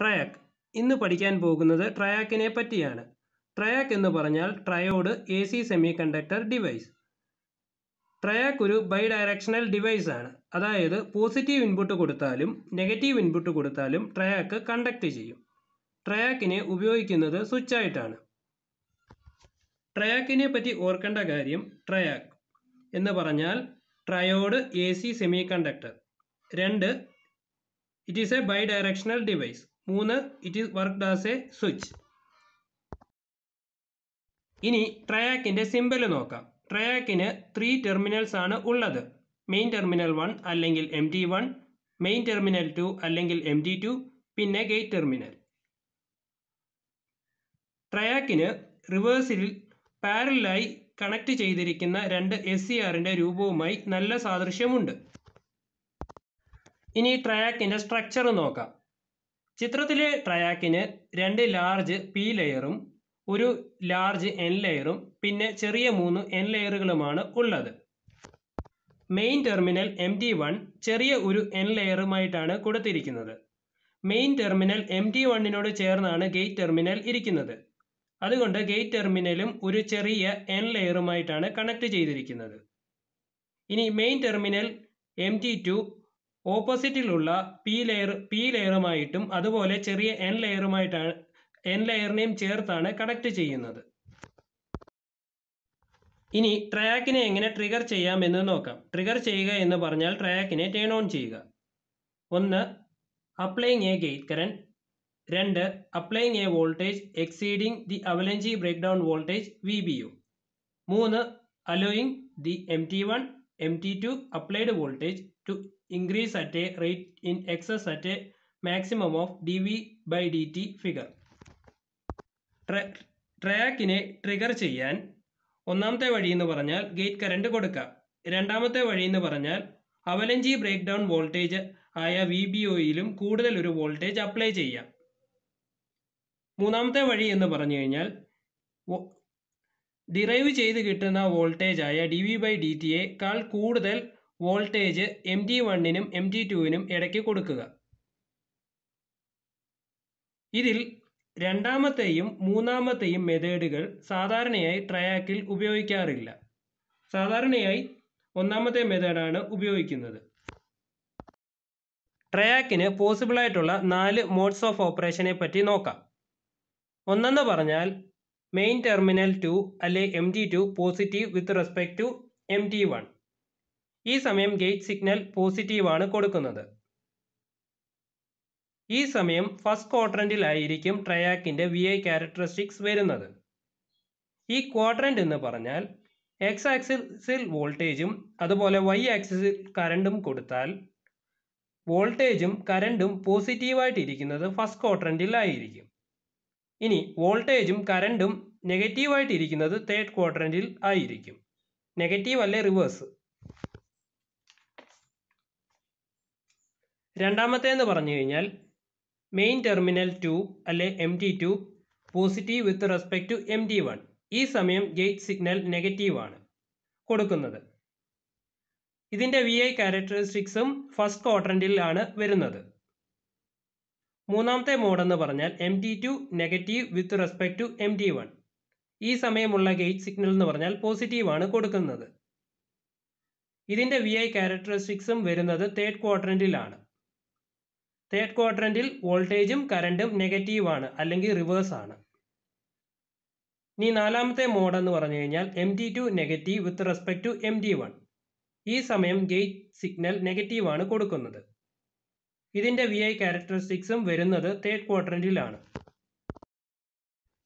TRIAC ഇന്ന് പഠിക്കാൻ പോകുന്നത് ട്രയാക്കിനെ പറ്റിയാണ് ട്രയാക്ക് എന്ന് പറഞ്ഞാൽ triode A C semiconductor device triac ഒരു ബൈ ഡയറക്ഷണൽ ഡിവൈസ് ആണ് അതായത് പോസിറ്റീവ് ഇൻപുട്ട് കൊടുത്താലും നെഗറ്റീവ് ഇൻപുട്ട് കൊടുത്താലും ട്രയാക്ക് കണ്ടക്ട് ചെയ്യും ട്രയാക്കിനെ ഉപയോഗിക്കുന്നത് സ്വിച്ച് ആയിട്ടാണ് ട്രയാക്കിനെ പറ്റി ഓർക്കേണ്ട കാര്യം ട്രയാക്ക് എന്ന് പറഞ്ഞാൽ triode A C semiconductor രണ്ട് it is a bidirectional device മൂന്ന് it is worked as a switch ഇനി ട്രയാക്കിൻ്റെ സിമ്പിൾ നോക്കാം ട്രയാക്കിന് ത്രീ ടെർമിനൽസ് ആണ് ഉള്ളത് മെയിൻ ടെർമിനൽ വൺ അല്ലെങ്കിൽ M T one main terminal two അല്ലെങ്കിൽ എം ടി ടു പിന്നെ ഗേറ്റ് ടെർമിനൽ ട്രയാക്കിന് റിവേഴ്സിൽ പാരലായി കണക്ട് ചെയ്തിരിക്കുന്ന രണ്ട് എസ് സി ആറിൻ്റെ രൂപവുമായി നല്ല സാദൃശ്യമുണ്ട് ഇനി ട്രയാക്കിൻ്റെ സ്ട്രക്ചർ നോക്കാം ചിത്രത്തിലെ ട്രയാക്കിന് രണ്ട് ലാർജ് പി ലെയറും ഒരു ലാർജ് എൻ ലെയറും പിന്നെ ചെറിയ മൂന്ന് എൻ ലെയറുകളുമാണ് ഉള്ളത് main terminal M T one ചെറിയ ഒരു എൻ ലെയറുമായിട്ടാണ് കൊടുത്തിരിക്കുന്നത് മെയിൻ ടെർമിനൽ എം ടി വണ്ണിനോട് ചേർന്നാണ് ഗേറ്റ് ടെർമിനൽ ഇരിക്കുന്നത് അതുകൊണ്ട് ഗേറ്റ് ടെർമിനലും ഒരു ചെറിയ എൻ ലെയറുമായിട്ടാണ് കണക്ട് ചെയ്തിരിക്കുന്നത് ഇനി main terminal M T two ഓപ്പോസിറ്റിലുള്ള പി ലെയർ പി ലെയറുമായിട്ടും അതുപോലെ ചെറിയ എൻ ലെയറുമായിട്ടാണ് എൻ ലെയറിനെയും ചേർത്താണ് കണക്ട് ചെയ്യുന്നത് ഇനി ട്രാക്കിനെ എങ്ങനെ ട്രിഗർ ചെയ്യാമെന്ന് നോക്കാം ട്രിഗർ ചെയ്യുക എന്ന് പറഞ്ഞാൽ ട്രാക്കിനെ ടേൺ ഓൺ ചെയ്യുക ഒന്ന് അപ്ലൈങ് എ ഗേറ്റ് കറന്റ് രണ്ട് applying a voltage exceeding the avalanche breakdown voltage V B U മൂന്ന് allowing the M T one M T two applied voltage to increase at a rate in excess maximum of maximum of dv by dt figure. ട്രാക്കിനെ trigger ചെയ്യാൻ ഒന്നാമത്തെ വഴി എന്ന് പറഞ്ഞാൽ gate current കൊടുക്കുക രണ്ടാമത്തെ വഴി എന്ന് പറഞ്ഞാൽ അവലഞ്ചി ബ്രേക്ക് ഡൗൺ വോൾട്ടേജ് ആയ വി ബി ഒയിലും കൂടുതൽ ഒരു വോൾട്ടേജ് അപ്ലൈ ചെയ്യാം മൂന്നാമത്തെ വഴി എന്ന് പറഞ്ഞു കഴിഞ്ഞാൽ ഡിറൈവ് ചെയ്ത് കിട്ടുന്ന വോൾട്ടേജായ ഡി വി ബൈ ഡി ടിയേക്കാൾ കൂടുതൽ വോൾട്ടേജ് എം ടി വണ്ണിനും എം ടി ടുവിനും ഇടയ്ക്ക് കൊടുക്കുക ഇതിൽ രണ്ടാമത്തെയും മൂന്നാമത്തെയും മെത്തേഡുകൾ സാധാരണയായി ട്രയാക്കിൽ ഉപയോഗിക്കാറില്ല സാധാരണയായി ഒന്നാമത്തെ മെത്തേഡാണ് ഉപയോഗിക്കുന്നത് ട്രയാക്കിന് പോസിബിളായിട്ടുള്ള നാല് മോഡ്സ് ഓഫ് ഓപ്പറേഷനെ പറ്റി നോക്കാം ഒന്നെന്ന് പറഞ്ഞാൽ മെയിൻ ടെർമിനൽ ടു അല്ലെ M T two positive with respect to M T one ഈ സമയം ഗേറ്റ് സിഗ്നൽ പോസിറ്റീവാണ് കൊടുക്കുന്നത് ഈ സമയം ഫസ്റ്റ് ക്വാഡ്രൻറ്റിലായിരിക്കും ട്രയാക്കിൻ്റെ വി ഐ ക്യാരക്ടറിസ്റ്റിക്സ് വരുന്നത് ഈ ക്വാഡ്രൻ്റ് എന്ന് പറഞ്ഞാൽ എക്സ് ആക്സിസിൽ വോൾട്ടേജും അതുപോലെ വൈ ആക്സിസിൽ കറണ്ടും കൊടുത്താൽ വോൾട്ടേജും കറണ്ടും പോസിറ്റീവായിട്ടിരിക്കുന്നത് ഫസ്റ്റ് ക്വാഡ്രൻറ്റിലായിരിക്കും ഇനി വോൾട്ടേജും കറണ്ടും നെഗറ്റീവായിട്ടിരിക്കുന്നത് തേർഡ് ക്വാഡ്രൻറ്റിൽ ആയിരിക്കും നെഗറ്റീവ് അല്ലേ റിവേഴ്സ് രണ്ടാമത്തേന്ന് പറഞ്ഞു കഴിഞ്ഞാൽ മെയിൻ ടെർമിനൽ ടു അല്ലെ M T two positive with respect to M T one ഈ സമയം ഗേറ്റ് സിഗ്നൽ നെഗറ്റീവാണ് കൊടുക്കുന്നത് ഇതിൻ്റെ വി ഐ ക്യാരക്ടറിസ്റ്റിക്സും ഫസ്റ്റ് ആണ് വരുന്നത് മൂന്നാമത്തെ മോഡെന്ന് പറഞ്ഞാൽ M T two negative with respect to M T one ഈ സമയമുള്ള ഗേറ്റ് സിഗ്നൽ എന്ന് പറഞ്ഞാൽ പോസിറ്റീവാണ് കൊടുക്കുന്നത് ഇതിൻ്റെ വി ഐ ക്യാരക്ടറിസ്റ്റിക്സും വരുന്നത് തേർഡ് ക്വാഡ്രൻറ്റിലാണ് തേർഡ് ക്വാഡ്രൻറ്റിൽ വോൾട്ടേജും കറണ്ടും നെഗറ്റീവാണ് അല്ലെങ്കിൽ റിവേഴ്സാണ് ഇനി നാലാമത്തെ മോഡ് എന്ന് പറഞ്ഞു കഴിഞ്ഞാൽ M T two negative with respect to M T one ഈ സമയം ഗേറ്റ് സിഗ്നൽ നെഗറ്റീവാണ് കൊടുക്കുന്നത് ഇതിൻ്റെ വി ഐ ക്യാരക്ടറിസ്റ്റിക്സും വരുന്നത് തേർഡ് ക്വാഡ്രൻറ്റിലാണ്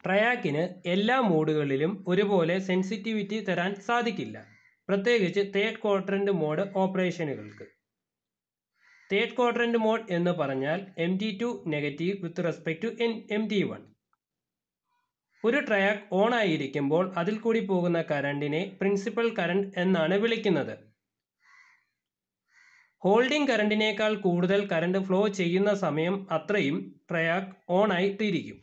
ട്രയാക്കിന് എല്ലാ മോഡുകളിലും ഒരുപോലെ സെൻസിറ്റിവിറ്റി തരാൻ സാധിക്കില്ല പ്രത്യേകിച്ച് തേർഡ് ക്വാഡ്രൻറ്റ് മോഡ് ഓപ്പറേഷനുകൾക്ക് തേർഡ് ക്വാഡ്രന്റ് മോഡ് എന്ന് പറഞ്ഞാൽ M D two negative with respect to N M D one ഒരു ട്രയാക്ക് ഓൺ ആയിരിക്കുമ്പോൾ അതിൽ കൂടി പോകുന്ന കറണ്ടിനെ പ്രിൻസിപ്പൽ കറണ്ട് എന്നാണ് വിളിക്കുന്നത് ഹോൾഡിംഗ് കറണ്ടിനേക്കാൾ കൂടുതൽ കറണ്ട് ഫ്ലോ ചെയ്യുന്ന സമയം അത്രയും ട്രയാക്ക് ഓൺ ആയിട്ടിരിക്കും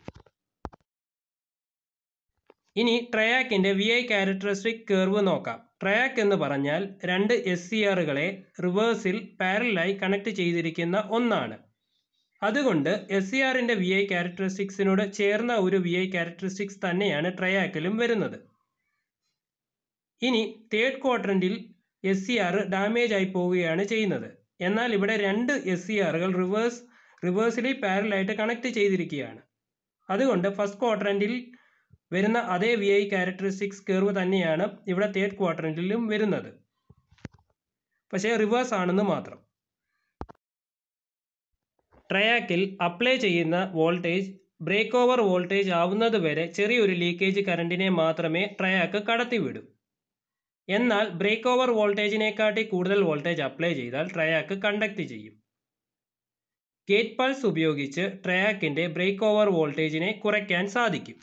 ഇനി ട്രയാക്കിൻ്റെ വി ഐ ക്യാരക്ടറിസ്റ്റിക് കർവ് നോക്കാം ട്രാക്ക് എന്ന് പറഞ്ഞാൽ രണ്ട് എസ് സി ആറുകളെ റിവേഴ്സിൽ പാരലായി കണക്ട് ചെയ്തിരിക്കുന്ന ഒന്നാണ് അതുകൊണ്ട് എസ് സി ആറിൻ്റെ വി ഐ ക്യാരക്ടറിസ്റ്റിക്സിനോട് ചേർന്ന ഒരു വി ഐ ക്യാരക്ടറിസ്റ്റിക്സ് തന്നെയാണ് ട്രയാക്കിലും വരുന്നത് ഇനി തേർഡ് ക്വാഡ്രൻറ്റിൽ എസ് സി ആറ് ഡാമേജ് ആയി പോവുകയാണ് ചെയ്യുന്നത് എന്നാൽ ഇവിടെ രണ്ട് എസ് സി ആറുകൾ റിവേഴ്സ് റിവേഴ്സിലി പാരലായിട്ട് കണക്ട് ചെയ്തിരിക്കുകയാണ് അതുകൊണ്ട് ഫസ്റ്റ് ക്വാഡ്രൻറ്റിൽ വരുന്ന അതേ വി ഐ ക്യാരക്ടറിസ്റ്റിക്സ് കർവ് തന്നെയാണ് ഇവിടെ തേർഡ് ക്വാർട്ടറിലും വരുന്നത് പക്ഷേ റിവേഴ്സ് ആണെന്ന് മാത്രം ട്രയാക്കിൽ അപ്ലൈ ചെയ്യുന്ന വോൾട്ടേജ് ബ്രേക്ക് ഓവർ വോൾട്ടേജ് ആവുന്നത് വരെ ചെറിയൊരു ലീക്കേജ് കറണ്ടിനെ മാത്രമേ ട്രയാക്ക് കടത്തിവിടൂ എന്നാൽ ബ്രേക്ക് ഓവർ വോൾട്ടേജിനെക്കാട്ടി കൂടുതൽ വോൾട്ടേജ് അപ്ലൈ ചെയ്താൽ ട്രയാക്ക് കണ്ടക്ട് ചെയ്യും ഗേറ്റ് പൾസ് ഉപയോഗിച്ച് ട്രയാക്കിൻ്റെ ബ്രേക്ക് ഓവർ വോൾട്ടേജിനെ കുറയ്ക്കാൻ സാധിക്കും